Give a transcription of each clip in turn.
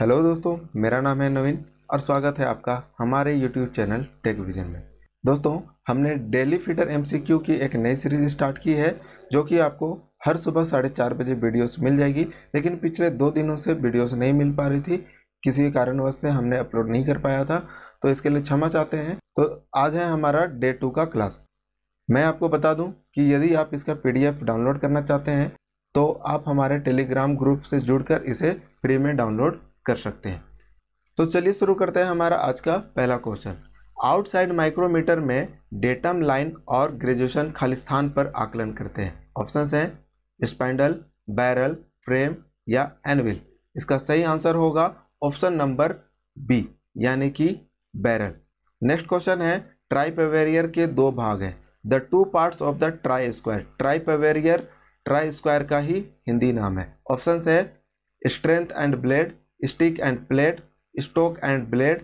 hello दोस्तों मेरा नाम है नवीन और स्वागत है आपका हमारे यूट्यूब चैनल टेक विजन में दोस्तों हमने डेली फीडर एमसीक्यू की एक नई सीरीज स्टार्ट की है जो कि आपको हर सुबह साढ़े चार बजे वीडियोस मिल जाएगी लेकिन पिछले दो दिनों से वीडियोस नहीं मिल पा रही थी किसी कारणवश से हमने अपलोड नहीं कर पाया था तो इसके लिए क्षमा चाहते हैं तो आज है हमारा डे टू का क्लास मैं आपको बता दूँ कि यदि आप इसका पी डाउनलोड करना चाहते हैं तो आप हमारे टेलीग्राम ग्रुप से जुड़कर इसे फ्री में डाउनलोड कर सकते हैं तो चलिए शुरू करते हैं हमारा आज का पहला क्वेश्चन आउटसाइड माइक्रोमीटर में डेटम लाइन और ग्रेजुएशन खाली स्थान पर आकलन करते हैं ऑप्शन हैं स्पैंडल बैरल फ्रेम या एनविल इसका सही आंसर होगा ऑप्शन नंबर बी यानी कि बैरल नेक्स्ट क्वेश्चन है ट्राई पेवेरियर के दो भाग हैं the two parts of the try square try पेवेरियर ट्राई स्क्वायर का ही हिंदी नाम है ऑप्शन है strength and blade stick and plate stock and blade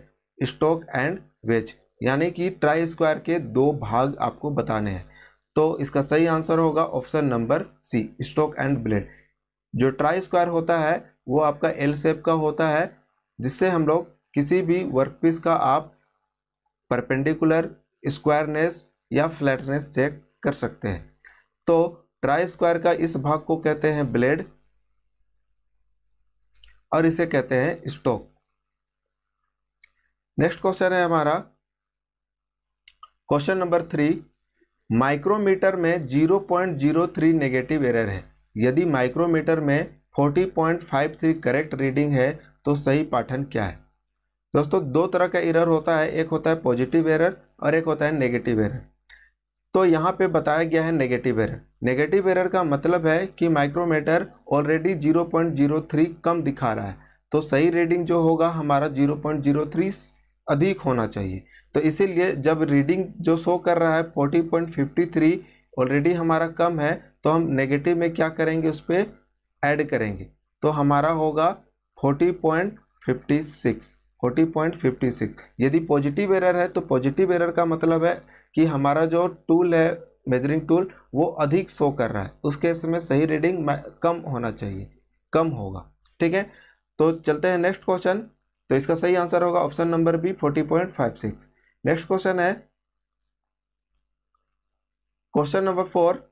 stock and wedge यानी कि ट्राई स्क्वायर के दो भाग आपको बताने हैं तो इसका सही आंसर होगा option number C stock and blade जो ट्राई स्क्वायर होता है वो आपका एल सेप का होता है जिससे हम लोग किसी भी वर्कपीस का आप परपेंडिकुलर स्क्वायरनेस या फ्लैटनेस चेक कर सकते हैं तो ट्राई स्क्वायर का इस भाग को कहते हैं ब्लेड और इसे कहते हैं स्टॉक नेक्स्ट क्वेश्चन है हमारा क्वेश्चन नंबर थ्री माइक्रोमीटर में 0.03 नेगेटिव एरर है यदि माइक्रोमीटर में 40.53 करेक्ट रीडिंग है तो सही पाठन क्या है दोस्तों दो तरह का एरर होता है एक होता है पॉजिटिव एरर और एक होता है नेगेटिव एरर तो यहाँ पे बताया गया है नेगेटिव एरर नेगेटिव एरर का मतलब है कि माइक्रोमीटर ऑलरेडी 0.03 कम दिखा रहा है तो सही रीडिंग जो होगा हमारा 0.03 अधिक होना चाहिए तो इसीलिए जब रीडिंग जो शो कर रहा है 40.53 ऑलरेडी हमारा कम है तो हम नेगेटिव में क्या करेंगे उस पर ऐड करेंगे तो हमारा होगा 40.56 40.56 यदि पॉजिटिव एरर है तो पॉजिटिव एरर का मतलब है कि हमारा जो टूल है मेजरिंग टूल वो अधिक शो कर रहा है तो उस केस में सही रीडिंग कम होना चाहिए कम होगा ठीक है तो चलते हैं नेक्स्ट क्वेश्चन तो इसका सही आंसर होगा option number B forty point five six next question है क्वेश्चन नंबर फोर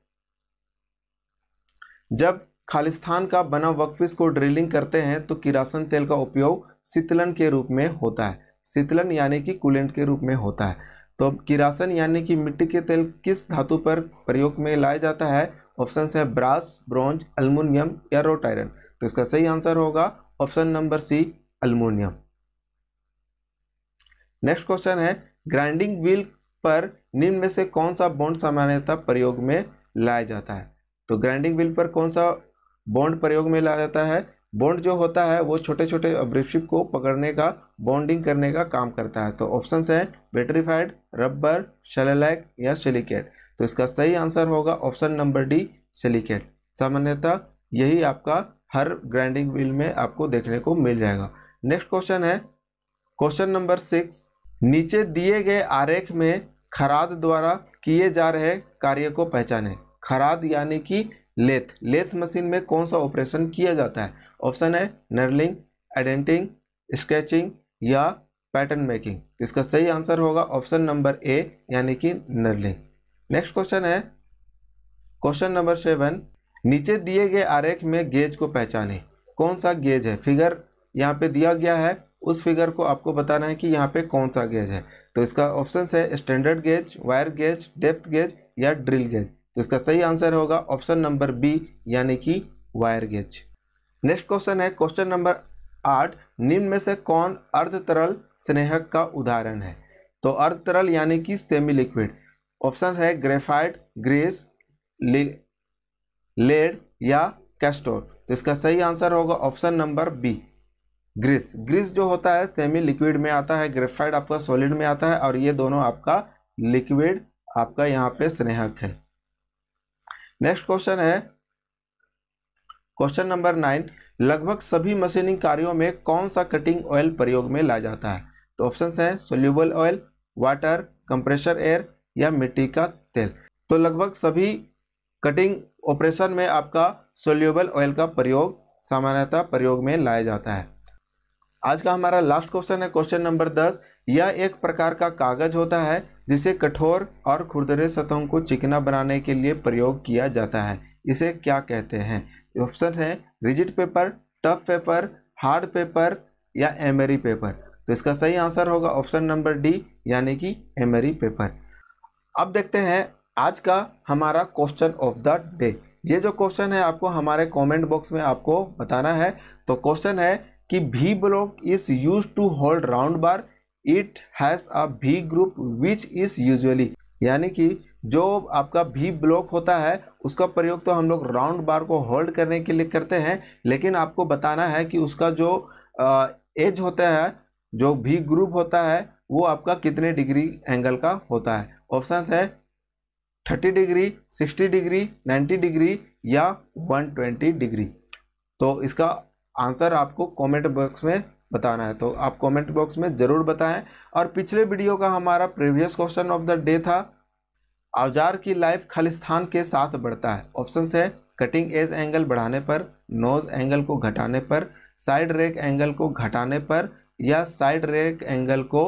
जब खालिस्तान का बना वक्फिस को ड्रिलिंग करते हैं तो किरासन तेल का उपयोग शीतलन के रूप में होता है शीतलन यानी कि कूलेंट के रूप में होता है तो किरासन यानी कि मिट्टी के तेल किस धातु पर प्रयोग में लाया जाता है ऑप्शन है ब्रास ब्रॉन्ज अल्मोनियम या रोट आयरन तो इसका सही आंसर होगा option number C aluminium next question है ग्राइंडिंग व्हील पर निम्न में से कौन सा बॉन्ड सामान्यतः प्रयोग में लाया जाता है तो ग्राइंडिंग व्हील पर कौन सा बॉन्ड प्रयोग में लाया जाता है बॉन्ड जो होता है वो छोटे छोटे ब्रेकशिप को पकड़ने का बॉन्डिंग करने का काम करता है तो ऑप्शन है बेटरीफाइड रबर शेलेलैक या सिलिकेट तो इसका सही आंसर होगा ऑप्शन नंबर डी सिलिकेट सामान्यतः यही आपका हर ग्राइंडिंग व्हील में आपको देखने को मिल जाएगा नेक्स्ट क्वेश्चन है क्वेश्चन नंबर सिक्स नीचे दिए गए आरेख में खराद द्वारा किए जा रहे कार्य को पहचाने खराद यानी कि लेथ लेथ मशीन में कौन सा ऑपरेशन किया जाता है ऑप्शन है नर्लिंग एडेंटिंग स्केचिंग या पैटर्न मेकिंग इसका सही आंसर होगा ऑप्शन नंबर ए यानी कि नर्लिंग नेक्स्ट क्वेश्चन है क्वेश्चन नंबर सेवन नीचे दिए गए आरेख में गेज को पहचाने कौन सा गेज है फिगर यहाँ पे दिया गया है उस फिगर को आपको बताना है कि यहाँ पे कौन सा गेज है तो इसका ऑप्शन है standard gauge wire gauge depth gauge या ड्रिल गेज तो इसका सही आंसर होगा ऑप्शन नंबर बी यानी कि वायर गेज नेक्स्ट क्वेश्चन है क्वेश्चन नंबर आठ निम्न में से कौन अर्ध तरल स्नेहक का उदाहरण है तो अर्ध तरल यानी कि सेमी लिक्विड ऑप्शन है ग्रेफाइट ग्रेस लेड या कैस्टोर तो इसका सही आंसर होगा option number B grease grease जो होता है सेमी लिक्विड में आता है ग्रेफाइड आपका सॉलिड में आता है और ये दोनों आपका लिक्विड आपका यहाँ पे स्नेहक है नेक्स्ट क्वेश्चन है क्वेश्चन नंबर नाइन लगभग सभी मशीनिंग कार्यों में कौन सा कटिंग ऑयल प्रयोग में लाया जाता है तो ऑप्शन है soluble oil water compressor air या मिट्टी का तेल तो लगभग सभी कटिंग ऑपरेशन में आपका सोल्यूबल ऑयल का प्रयोग सामान्यतः प्रयोग में लाया जाता है आज का हमारा लास्ट क्वेश्चन है क्वेश्चन नंबर दस यह एक प्रकार का कागज होता है जिसे कठोर और खुरदरे सतहों को चिकना बनाने के लिए प्रयोग किया जाता है इसे क्या कहते हैं ऑप्शन है rigid paper tough paper hard paper या एमरी पेपर तो इसका सही आंसर होगा ऑप्शन नंबर डी यानी कि एमरी पेपर अब देखते हैं आज का हमारा क्वेश्चन ऑफ द डे ये जो क्वेश्चन है आपको हमारे कमेंट बॉक्स में आपको बताना है तो क्वेश्चन है कि V block is use to hold round bar it has a V groove which is usually यानी कि जो आपका भी ब्लॉक होता है उसका प्रयोग तो हम लोग राउंड बार को होल्ड करने के लिए करते हैं लेकिन आपको बताना है कि उसका जो एज होता है जो भी ग्रुप होता है वो आपका कितने डिग्री एंगल का होता है ऑप्शन है 30 डिग्री 60 डिग्री 90 डिग्री या 120 डिग्री तो इसका आंसर आपको कमेंट बॉक्स में बताना है तो आप कमेंट बॉक्स में ज़रूर बताएं और पिछले वीडियो का हमारा previous question of the day था औजार की लाइफ खालिस्तान के साथ बढ़ता है ऑप्शन है कटिंग एज एंगल बढ़ाने पर नोज एंगल को घटाने पर साइड रेक एंगल को घटाने पर या साइड रेक एंगल को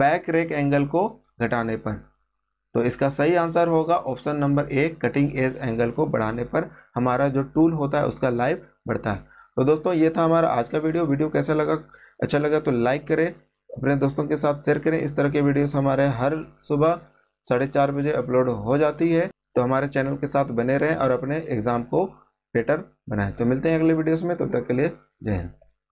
बैक रेक एंगल को घटाने पर तो इसका सही आंसर होगा option number A cutting edge angle को बढ़ाने पर हमारा जो टूल होता है उसका लाइफ बढ़ता है तो दोस्तों ये था हमारा आज का वीडियो वीडियो कैसा लगा अच्छा लगा तो लाइक करें अपने दोस्तों के साथ शेयर करें इस तरह के वीडियोस हमारे हर सुबह साढ़े चार बजे अपलोड हो जाती है तो हमारे चैनल के साथ बने रहें और अपने एग्ज़ाम को बेटर बनाएं तो मिलते हैं अगले वीडियोस में तब तो तक के लिए जय हिंद